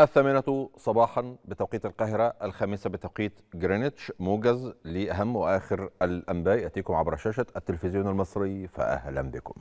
الثامنة صباحا بتوقيت القاهرة الخامسة بتوقيت جرينتش موجز لأهم وآخر الأنباء يأتيكم عبر شاشة التلفزيون المصري فأهلا بكم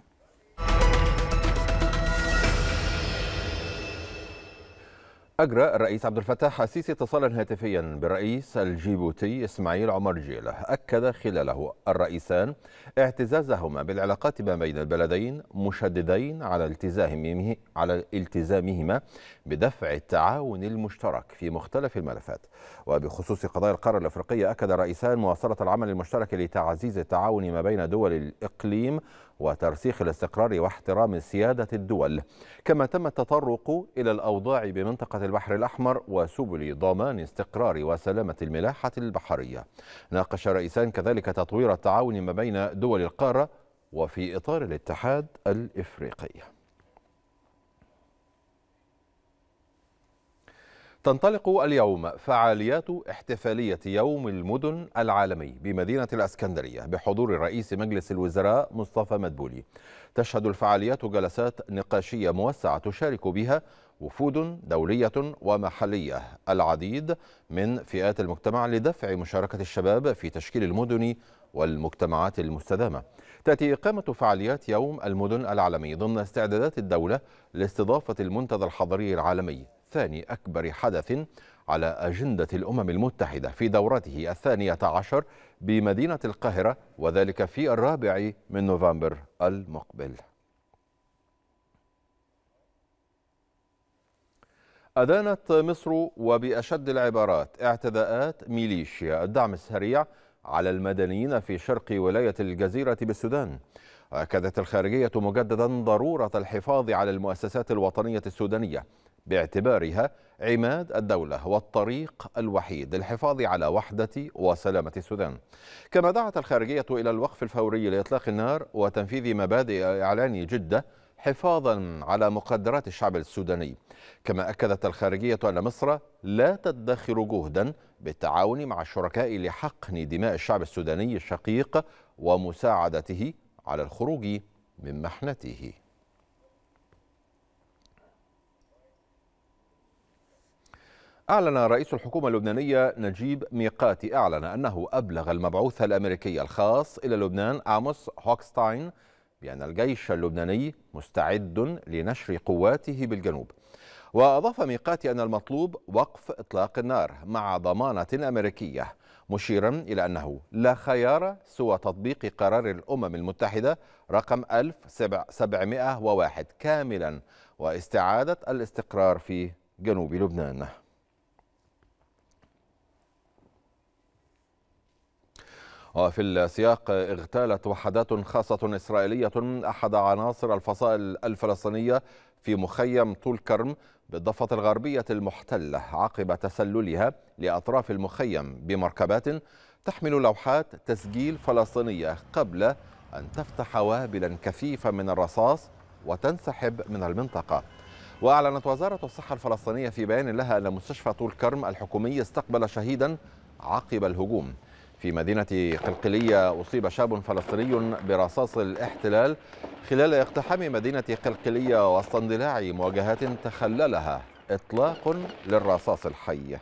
أجرى الرئيس عبد الفتاح السيسي اتصالا هاتفيا بالرئيس الجيبوتي إسماعيل عمر جيلة أكد خلاله الرئيسان اعتزازهما بالعلاقات ما بين البلدين مشددين على التزامهم على التزامهما بدفع التعاون المشترك في مختلف الملفات وبخصوص قضايا القارة الأفريقية أكد الرئيسان مواصلة العمل المشترك لتعزيز التعاون ما بين دول الإقليم وترسيخ الاستقرار واحترام سيادة الدول كما تم التطرق إلى الأوضاع بمنطقة البحر الأحمر وسبل ضمان استقرار وسلامة الملاحة البحرية ناقش رئيسان كذلك تطوير التعاون ما بين دول القارة وفي إطار الاتحاد الإفريقي تنطلق اليوم فعاليات احتفالية يوم المدن العالمي بمدينة الأسكندرية بحضور رئيس مجلس الوزراء مصطفى مدبولي تشهد الفعاليات جلسات نقاشية موسعة تشارك بها وفود دولية ومحلية العديد من فئات المجتمع لدفع مشاركة الشباب في تشكيل المدن والمجتمعات المستدامة تأتي إقامة فعاليات يوم المدن العالمي ضمن استعدادات الدولة لاستضافة المنتدى الحضري العالمي ثاني أكبر حدث على أجندة الأمم المتحدة في دورته الثانية عشر بمدينة القاهرة وذلك في الرابع من نوفمبر المقبل أدانت مصر وبأشد العبارات اعتداءات ميليشيا الدعم السريع على المدنيين في شرق ولاية الجزيرة بالسودان أكدت الخارجية مجددا ضرورة الحفاظ على المؤسسات الوطنية السودانية باعتبارها عماد الدولة والطريق الوحيد للحفاظ على وحدة وسلامة السودان كما دعت الخارجية إلى الوقف الفوري لإطلاق النار وتنفيذ مبادئ إعلان جدة حفاظا على مقدرات الشعب السوداني كما أكدت الخارجية أن مصر لا تدخر جهدا بالتعاون مع الشركاء لحقن دماء الشعب السوداني الشقيق ومساعدته على الخروج من محنته أعلن رئيس الحكومة اللبنانية نجيب ميقاتي أعلن أنه أبلغ المبعوث الأمريكي الخاص إلى لبنان آموس هوكستاين بأن الجيش اللبناني مستعد لنشر قواته بالجنوب وأضاف ميقات أن المطلوب وقف إطلاق النار مع ضمانة أمريكية مشيرا إلى أنه لا خيار سوى تطبيق قرار الأمم المتحدة رقم 1701 كاملا واستعادة الاستقرار في جنوب لبنان وفي السياق اغتالت وحدات خاصة إسرائيلية أحد عناصر الفصائل الفلسطينية في مخيم طول كرم بالضفة الغربية المحتلة عقب تسللها لأطراف المخيم بمركبات تحمل لوحات تسجيل فلسطينية قبل أن تفتح وابلا كثيفة من الرصاص وتنسحب من المنطقة وأعلنت وزارة الصحة الفلسطينية في بيان لها أن مستشفى طول كرم الحكومي استقبل شهيدا عقب الهجوم في مدينة قلقلية أصيب شاب فلسطيني برصاص الاحتلال خلال اقتحام مدينة قلقلية وسط اندلاع مواجهات تخللها إطلاق للرصاص الحي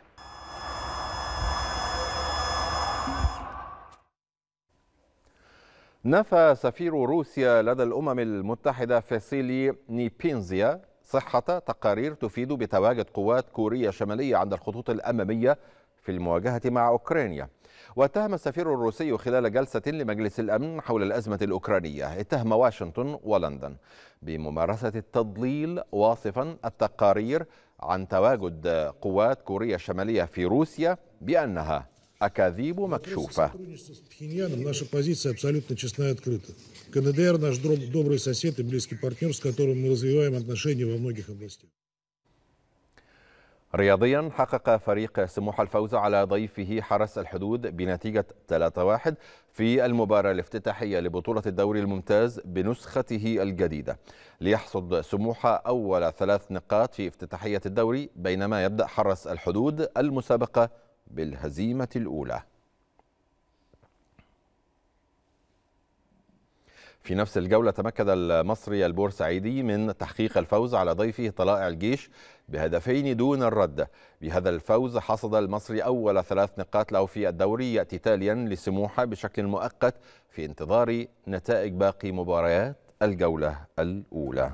نفى سفير روسيا لدى الأمم المتحدة فاسيلي نيبينزيا صحة تقارير تفيد بتواجد قوات كوريا الشمالية عند الخطوط الأمامية في المواجهة مع أوكرانيا واتهم السفير الروسي خلال جلسة لمجلس الأمن حول الأزمة الأوكرانية اتهم واشنطن ولندن بممارسة التضليل واصفا التقارير عن تواجد قوات كوريا الشمالية في روسيا بأنها أكاذيب مكشوفة رياضيا حقق فريق سموحة الفوز على ضيفه حرس الحدود بنتيجة 3-1 في المباراة الافتتاحية لبطولة الدوري الممتاز بنسخته الجديدة ليحصد سموحة أول ثلاث نقاط في افتتاحية الدوري بينما يبدأ حرس الحدود المسابقة بالهزيمة الأولى في نفس الجولة تمكن المصري البورسعيدي من تحقيق الفوز على ضيفه طلائع الجيش بهدفين دون الرد بهذا الفوز حصد المصري أول ثلاث نقاط له في الدوري يأتي تاليا لسموحة بشكل مؤقت في انتظار نتائج باقي مباريات الجولة الأولى